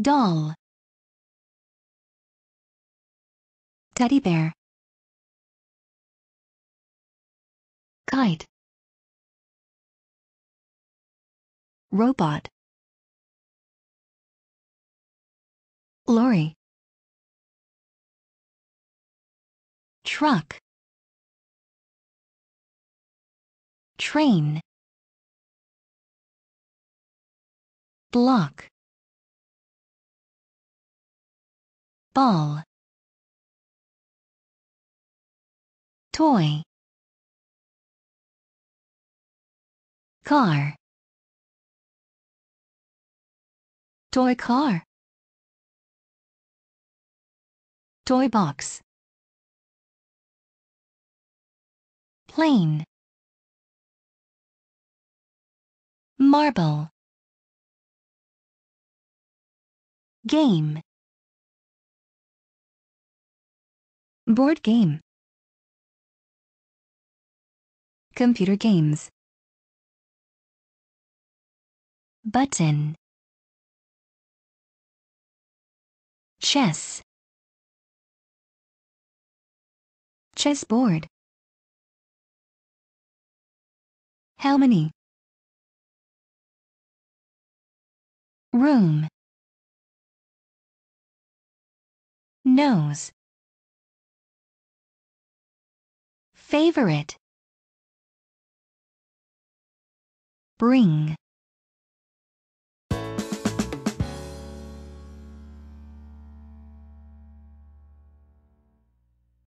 doll teddy bear kite robot lorry truck train block ball toy car toy car toy box plane marble game Board game. Computer games. Button. Chess. Chessboard. How many? Room. Nose. Favorite. Bring.